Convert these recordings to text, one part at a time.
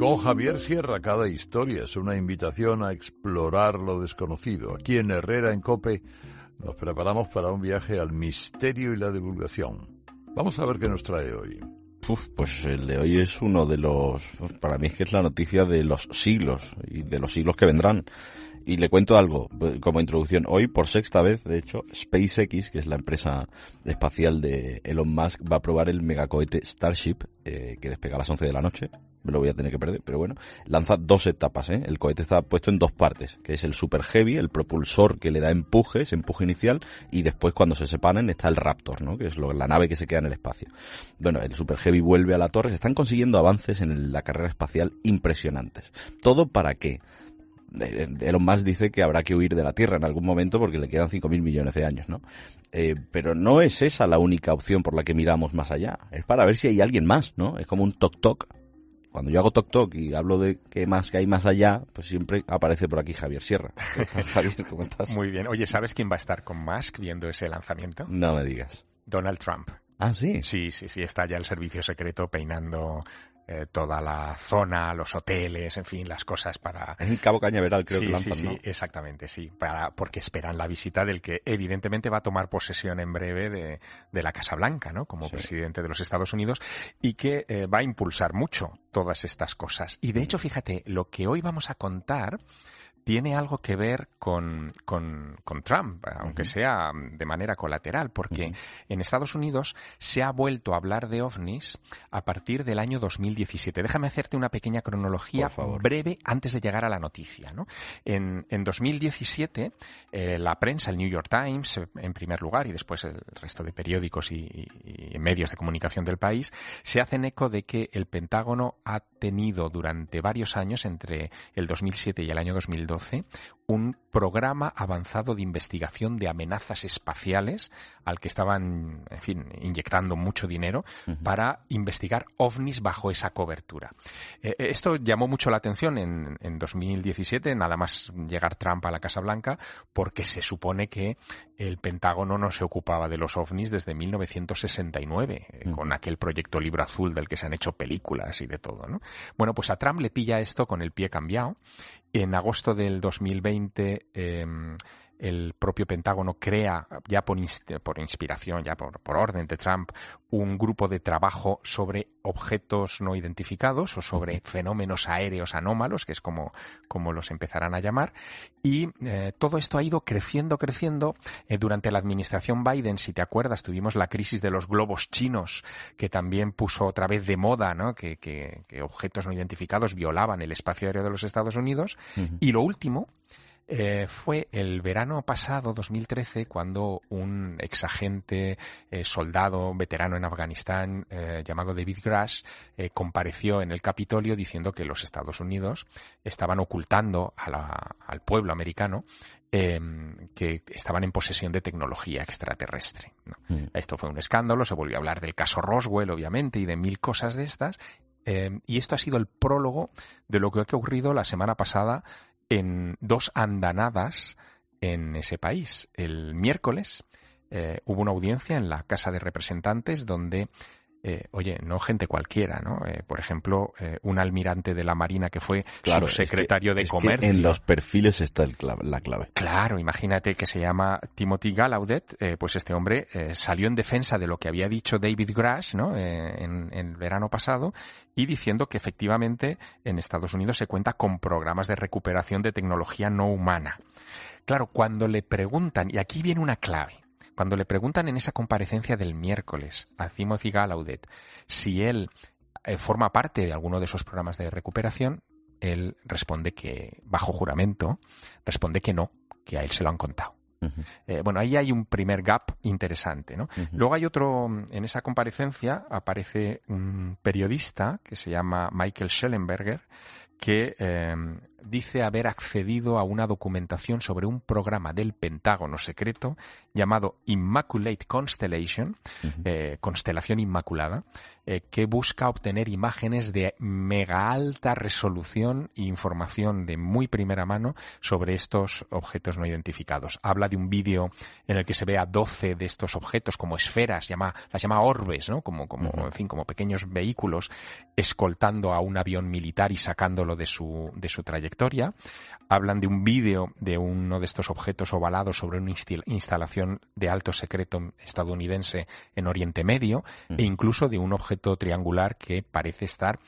Con Javier Sierra cada historia es una invitación a explorar lo desconocido. Aquí en Herrera en Cope nos preparamos para un viaje al misterio y la divulgación. Vamos a ver qué nos trae hoy. pues el de hoy es uno de los, para mí es que es la noticia de los siglos y de los siglos que vendrán. Y le cuento algo pues, como introducción. Hoy, por sexta vez, de hecho, SpaceX, que es la empresa espacial de Elon Musk, va a probar el megacohete Starship, eh, que despega a las 11 de la noche, me lo voy a tener que perder, pero bueno, lanza dos etapas, ¿eh? El cohete está puesto en dos partes, que es el Super Heavy, el propulsor que le da empuje, ese empuje inicial, y después cuando se separan está el Raptor, ¿no? Que es la nave que se queda en el espacio. Bueno, el Super Heavy vuelve a la torre, se están consiguiendo avances en la carrera espacial impresionantes. ¿Todo para qué? Eh, Elon Musk dice que habrá que huir de la Tierra en algún momento porque le quedan 5.000 millones de años, ¿no? Eh, pero no es esa la única opción por la que miramos más allá. Es para ver si hay alguien más, ¿no? Es como un toc-toc cuando yo hago toc toc y hablo de qué más que hay más allá, pues siempre aparece por aquí Javier Sierra. Javier, ¿cómo estás? Muy bien. Oye, ¿sabes quién va a estar con Musk viendo ese lanzamiento? No me digas. Donald Trump. Ah, sí. Sí, sí, sí, está ya el servicio secreto peinando eh, toda la zona, los hoteles, en fin, las cosas para... En Cabo Cañaveral creo sí, que lanzan, sí, sí, exactamente, sí, para, porque esperan la visita del que evidentemente va a tomar posesión en breve de, de la Casa Blanca, ¿no? Como presidente de los Estados Unidos y que eh, va a impulsar mucho todas estas cosas. Y de mm. hecho, fíjate, lo que hoy vamos a contar tiene algo que ver con, Trump, aunque sea de manera colateral, porque en Estados Unidos se ha vuelto a hablar de ovnis a partir del año 2017. Déjame hacerte una pequeña cronología breve antes de llegar a la noticia. En, en 2017, eh, la prensa, el New York Times en primer lugar y después el resto de periódicos y, y medios de comunicación del país, se hacen eco de que el Pentágono ha tenido durante varios años, entre el 2007 y el año 2012, ¿sí?, un programa avanzado de investigación de amenazas espaciales al que estaban, en fin, inyectando mucho dinero para investigar ovnis bajo esa cobertura. Eh, eh, esto llamó mucho la atención en, 2017, nada más llegar Trump a la Casa Blanca, porque se supone que el Pentágono no se ocupaba de los ovnis desde 1969, eh, con aquel proyecto Libro Azul del que se han hecho películas y de todo, Bueno, pues a Trump le pilla esto con el pie cambiado. En agosto del 2020, Em, el propio Pentágono crea, ya por, inspiración, ya por, orden de Trump, un grupo de trabajo sobre objetos no identificados o sobre fenómenos aéreos anómalos, que es como, como los empezarán a llamar. Y eh, todo esto ha ido creciendo, creciendo. Eh, durante la administración Biden, si te acuerdas, tuvimos la crisis de los globos chinos, que también puso otra vez de moda que, objetos no identificados violaban el espacio aéreo de los Estados Unidos. Y lo último eh, fue el verano pasado, 2013, cuando un exagente, eh, soldado, veterano en Afganistán, eh, llamado David Grass, compareció en el Capitolio diciendo que los Estados Unidos estaban ocultando al pueblo americano em, que estaban en posesión de tecnología extraterrestre. Mm. Esto fue un escándalo, se volvió a hablar del caso Roswell, obviamente, y de mil cosas de estas. Em, y esto ha sido el prólogo de lo que ha ocurrido la semana pasada en dos andanadas en ese país. El miércoles eh, hubo una audiencia en la Casa de Representantes donde eh, oye, no gente cualquiera, ¿no? Eh, por ejemplo, eh, un almirante de la Marina que fue claro, secretario de Comercio. en los perfiles está la clave. Claro, imagínate que se llama Timothy Gallaudet, pues este hombre salió en defensa de lo que había dicho David Grass ¿no? en, el verano pasado, y diciendo que efectivamente en Estados Unidos se cuenta con programas de recuperación de tecnología no humana. Claro, cuando le preguntan, y aquí viene una clave, cuando le preguntan en esa comparecencia del miércoles a Timothy Gallaudet si él eh, forma parte de alguno de esos programas de recuperación, él responde que, bajo juramento, responde que no, que a él se lo han contado. Eh, bueno, ahí hay un primer gap interesante, ¿no? Luego hay otro, mm, en esa comparecencia aparece un periodista que se llama Michael Schellenberger, que em, dice haber accedido a una documentación sobre un programa del Pentágono secreto llamado Immaculate Constellation, eh, Constelación Inmaculada, eh, que busca obtener imágenes de mega alta resolución e información de muy primera mano sobre estos objetos no identificados. Habla de un vídeo en el que se ve a 12 de estos objetos como esferas, llama, las llama orbes, ¿no? Como, como, en fin, como pequeños vehículos escoltando a un avión militar y sacándolo de su, de su trayectoria Hablan de un vídeo de uno de estos objetos ovalados sobre una instalación de alto secreto estadounidense en Oriente Medio e incluso de un objeto triangular que parece estar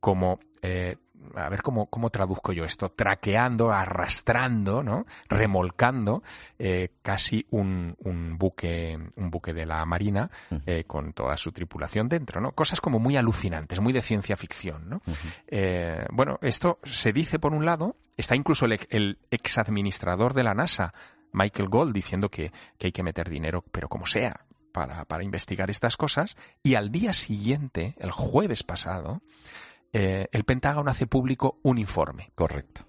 como eh, a ver cómo, cómo traduzco yo esto, traqueando, arrastrando, ¿no? remolcando eh, casi un, buque, un buque de la Marina eh, con toda su tripulación dentro. ¿no? Cosas como muy alucinantes, muy de ciencia ficción. Eh, bueno, esto se dice por un lado, está incluso el, ex administrador de la NASA, Michael Gold, diciendo que, hay que meter dinero, pero como sea, para, para, investigar estas cosas. Y al día siguiente, el jueves pasado, eh, el Pentágono hace público un informe. Correcto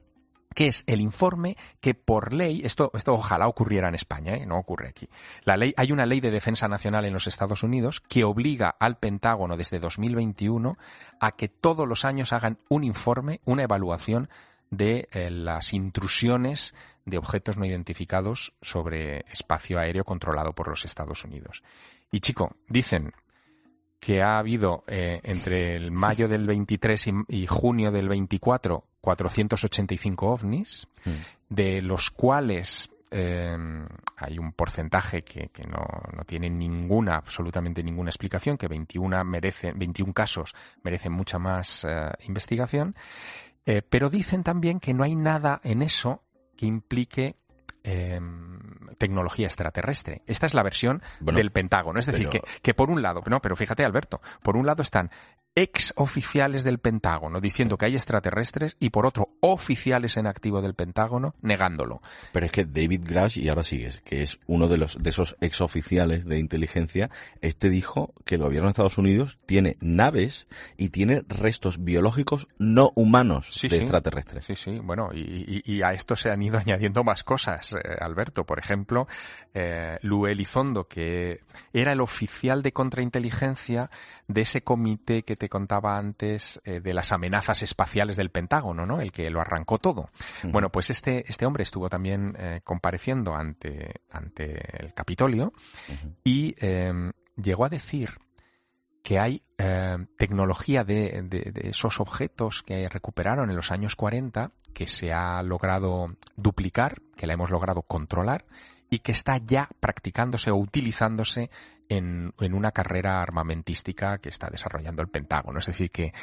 que es el informe que por ley, esto, esto ojalá ocurriera en España, ¿eh? no ocurre aquí. La ley, hay una ley de defensa nacional en los Estados Unidos que obliga al Pentágono desde 2021 a que todos los años hagan un informe, una evaluación de eh, las intrusiones de objetos no identificados sobre espacio aéreo controlado por los Estados Unidos. Y chico, dicen que ha habido eh, entre el mayo del 23 y, junio del 24 485 ovnis, mm. de los cuales em, hay un porcentaje que, no, no, tiene ninguna, absolutamente ninguna explicación, que 21, merece 21 casos merecen mucha más eh, investigación, eh, pero dicen también que no hay nada en eso que implique Em, tecnología extraterrestre. Esta es la versión del Pentágono. Es decir, que, que, por un lado, no, pero fíjate Alberto, por un lado están ex oficiales del Pentágono diciendo que hay extraterrestres y por otro oficiales en activo del Pentágono negándolo. Pero es que David Grash, y ahora sigues, que es uno de, los, de esos ex oficiales de inteligencia, este dijo que el gobierno de Estados Unidos tiene naves y tiene restos biológicos no humanos de extraterrestres. Sí, sí, bueno, y, a esto se han ido añadiendo más cosas, eh, Alberto. Por ejemplo, eh, Elizondo, que era el oficial de contrainteligencia de ese comité que contaba antes eh, de las amenazas espaciales del Pentágono, ¿no? El que lo arrancó todo. Bueno, pues este, este, hombre estuvo también eh, compareciendo ante, el Capitolio y em, llegó a decir que hay em, tecnología de, de, esos objetos que recuperaron en los años 40 que se ha logrado duplicar, que la hemos logrado controlar y que está ya practicándose o utilizándose en, una carrera armamentística que está desarrollando el Pentágono. Es decir, que,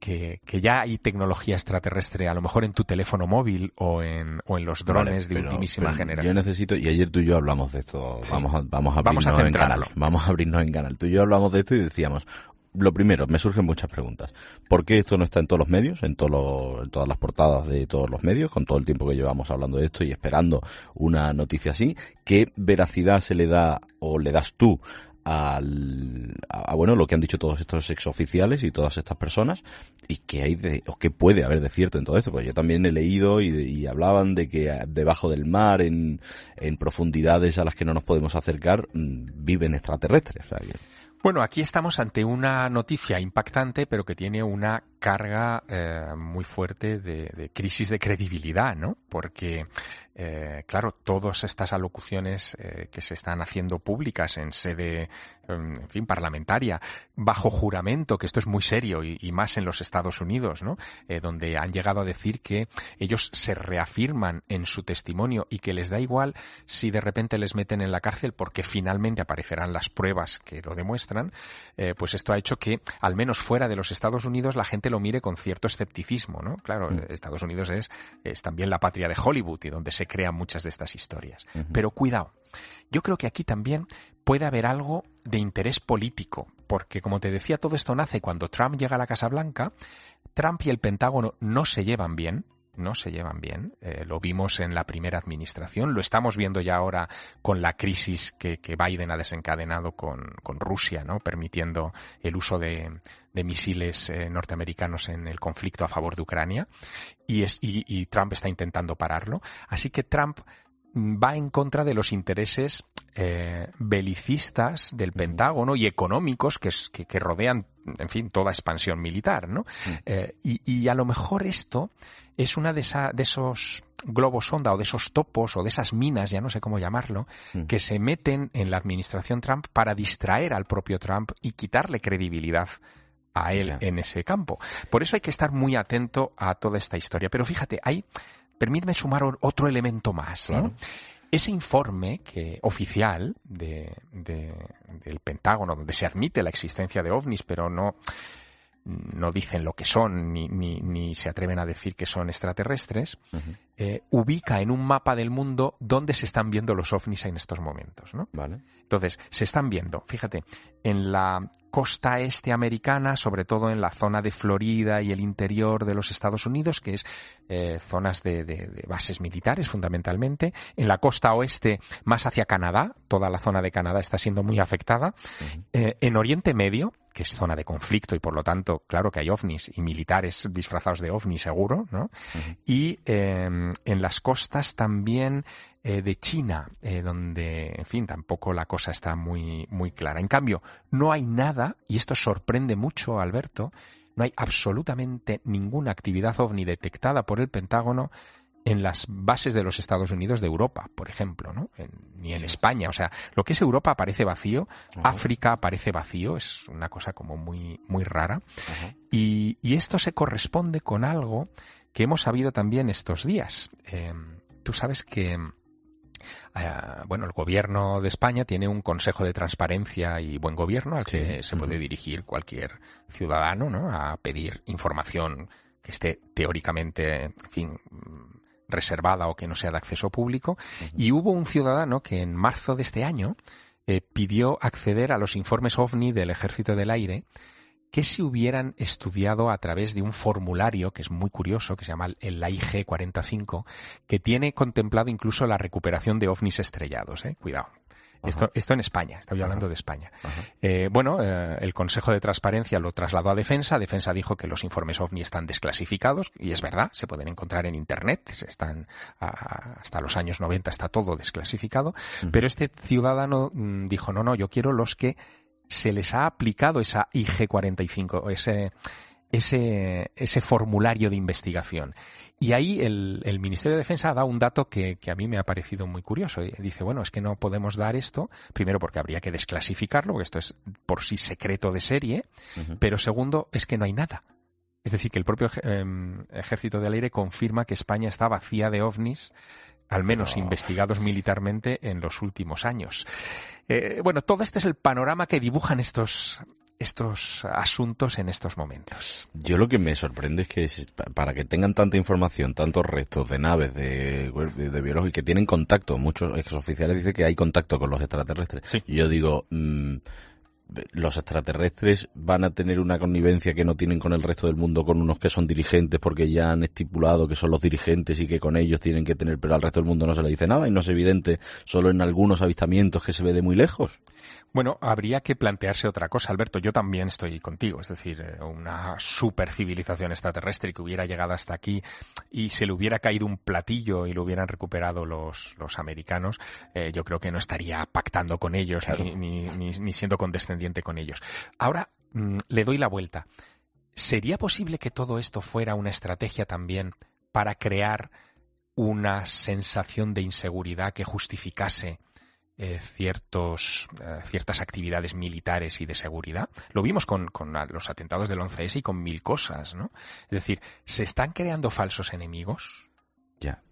que, ya hay tecnología extraterrestre, a lo mejor en tu teléfono móvil o en, o en los drones de ultimísima generación. Yo necesito, y ayer tú y yo hablamos de esto, vamos, a, vamos a abrirnos en canal. Vamos a abrirnos en canal. Tú y yo hablamos de esto y decíamos, lo primero, me surgen muchas preguntas. ¿Por qué esto no está en todos los medios, en, todos en todas las portadas de todos los medios, con todo el tiempo que llevamos hablando de esto y esperando una noticia así? ¿Qué veracidad se le da o le das tú al, a, bueno lo que han dicho todos estos exoficiales y todas estas personas y que hay de, que puede haber de cierto en todo esto porque yo también he leído y, hablaban de que ah, debajo del mar en, en, profundidades a las que no nos podemos acercar mm, viven extraterrestres bueno aquí estamos ante una noticia impactante pero que tiene una carga eh, muy fuerte de, crisis de credibilidad, ¿no? Porque, eh, claro, todas estas alocuciones eh, que se están haciendo públicas en sede, em, en fin, parlamentaria, bajo juramento, que esto es muy serio y, y más en los Estados Unidos, ¿no? donde han llegado a decir que ellos se reafirman en su testimonio y que les da igual si de repente les meten en la cárcel porque finalmente aparecerán las pruebas que lo demuestran, pues esto ha hecho que, al menos fuera de los Estados Unidos, la gente lo mire con cierto escepticismo, ¿no? Claro, mm. Estados Unidos es, es, también la patria de Hollywood y donde se crean muchas de estas historias. Pero cuidado, yo creo que aquí también puede haber algo de interés político, porque como te decía, todo esto nace cuando Trump llega a la Casa Blanca, Trump y el Pentágono no se llevan bien, no se llevan bien. Eh, lo vimos en la primera administración, lo estamos viendo ya ahora con la crisis que, Biden ha desencadenado con, Rusia, ¿no? permitiendo el uso de, misiles eh, norteamericanos en el conflicto a favor de Ucrania. Y, es, y, Trump está intentando pararlo. Así que Trump va en contra de los intereses eh, belicistas del Pentágono y económicos que, que, que rodean en fin, toda expansión militar, ¿no? Mm. Eh, y, a lo mejor esto es una de, esos globos sonda o de esos topos o de esas minas, ya no sé cómo llamarlo, mm. que se meten en la administración Trump para distraer al propio Trump y quitarle credibilidad a él en ese campo. Por eso hay que estar muy atento a toda esta historia. Pero fíjate, ahí, permíteme sumar otro elemento más, ¿no? Ese informe que, oficial del Pentágono, donde se admite la existencia de ovnis, pero no, no dicen lo que son ni, se atreven a decir que son extraterrestres, eh, ubica en un mapa del mundo dónde se están viendo los ovnis en estos momentos. ¿no? Vale. Entonces, se están viendo, fíjate, en la costa este americana, sobre todo en la zona de Florida y el interior de los Estados Unidos, que es eh, zonas de, bases militares fundamentalmente. En la costa oeste, más hacia Canadá, toda la zona de Canadá está siendo muy afectada. Eh, en Oriente Medio, que es zona de conflicto y por lo tanto, claro que hay ovnis y militares disfrazados de ovni, seguro, ¿no? Y em, en las costas también eh, de China, eh, donde, en fin, tampoco la cosa está muy, muy clara. En cambio, no hay nada, y esto sorprende mucho a Alberto, no hay absolutamente ninguna actividad ovni detectada por el Pentágono en las bases de los Estados Unidos de Europa, por ejemplo, ¿no? ni en España. O sea, lo que es Europa parece vacío, África aparece vacío, es una cosa como muy, muy rara. y, y, esto se corresponde con algo que hemos sabido también estos días. Em, tú sabes que em, eh, bueno, el gobierno de España tiene un consejo de transparencia y buen gobierno al que se puede dirigir cualquier ciudadano, ¿no? A pedir información que esté teóricamente, en fin, reservada o que no sea de acceso público. Y hubo un ciudadano que en marzo de este año eh, pidió acceder a los informes OVNI del Ejército del Aire que se hubieran estudiado a través de un formulario que es muy curioso, que se llama el AIG 45, que tiene contemplado incluso la recuperación de ovnis estrellados. ¿eh? Cuidado, esto, en España, estoy hablando de España. Eh, bueno, eh, el Consejo de Transparencia lo trasladó a Defensa. Defensa dijo que los informes OVNI están desclasificados, y es verdad, se pueden encontrar en Internet, están hasta los años 90 está todo desclasificado, pero este ciudadano mm, dijo, no, no, yo quiero los que se les ha aplicado esa IG-45, ese ese, ese formulario de investigación. Y ahí el, Ministerio de Defensa da un dato que, a mí me ha parecido muy curioso. Dice, bueno, es que no podemos dar esto, primero porque habría que desclasificarlo, porque esto es por sí secreto de serie, pero segundo es que no hay nada. Es decir, que el propio em, Ejército del Aire confirma que España está vacía de ovnis al menos oh. investigados militarmente en los últimos años. Eh, bueno, todo este es el panorama que dibujan estos, estos asuntos en estos momentos. Yo lo que me sorprende es que para que tengan tanta información, tantos restos de naves de, de, y que tienen contacto, muchos exoficiales dicen que hay contacto con los extraterrestres. Yo digo, mm, los extraterrestres van a tener una connivencia que no tienen con el resto del mundo, con unos que son dirigentes porque ya han estipulado que son los dirigentes y que con ellos tienen que tener, pero al resto del mundo no se le dice nada y no es evidente solo en algunos avistamientos que se ve de muy lejos. Bueno, habría que plantearse otra cosa, Alberto. Yo también estoy contigo, es decir, eh, una supercivilización extraterrestre que hubiera llegado hasta aquí y se le hubiera caído un platillo y lo hubieran recuperado los, los americanos, eh, yo creo que no estaría pactando con ellos ni, ni siendo condescendiente con ellos. Ahora mm, le doy la vuelta. ¿Sería posible que todo esto fuera una estrategia también para crear una sensación de inseguridad que justificase eh, eh, ciertas actividades militares y de seguridad. Lo vimos con, los atentados del 11S y con mil cosas, ¿no? Es decir, ¿se están creando falsos enemigos? Ya.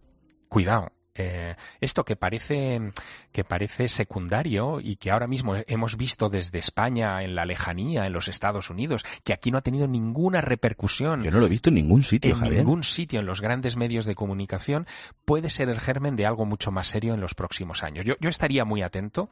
Cuidado, eh, esto que parece, que parece secundario y que ahora mismo hemos visto desde España, en la lejanía, en los Estados Unidos, que aquí no ha tenido ninguna repercusión. Yo no lo he visto en ningún sitio, en ningún sitio, en los grandes medios de comunicación, puede ser el germen de algo mucho más serio en los próximos años. Yo, estaría muy atento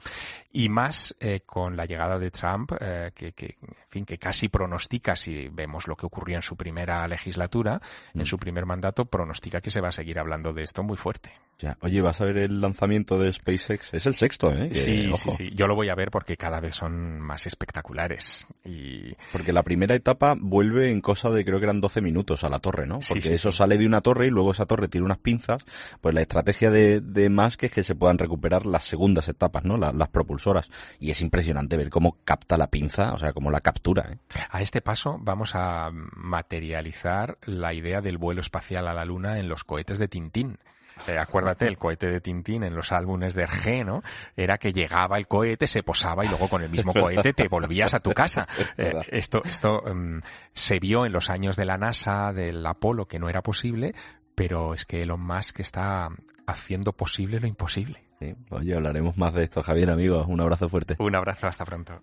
y más eh, con la llegada de Trump, eh, que, que, en fin, que casi pronostica, si vemos lo que ocurrió en su primera legislatura, en mm. su primer mandato, pronostica que se va a seguir hablando de esto muy fuerte. Oye, ¿vas a ver el lanzamiento de SpaceX? Es el sexto, ¿eh? sí, sí, sí. Yo lo voy a ver porque cada vez son más espectaculares. Y... Porque la primera etapa vuelve en cosa de creo que eran 12 minutos a la torre, ¿no? Porque eso sale de una torre y luego esa torre tiene unas pinzas. Pues la estrategia de, de que es que se puedan recuperar las segundas etapas, ¿no? las, las propulsoras. Y es impresionante ver cómo capta la pinza, o sea, cómo la captura. ¿eh? A este paso vamos a materializar la idea del vuelo espacial a la Luna en los cohetes de Tintín. Eh, acuérdate, el cohete de Tintín en los álbumes de Hergé, ¿no? Era que llegaba el cohete, se posaba y luego con el mismo cohete te volvías a tu casa. Eh, esto esto mm, se vio en los años de la NASA, del Apolo, que no era posible, pero es que Elon Musk está haciendo posible lo imposible. Oye, hablaremos más de esto, Javier, amigos. Un abrazo fuerte. Un abrazo, hasta pronto.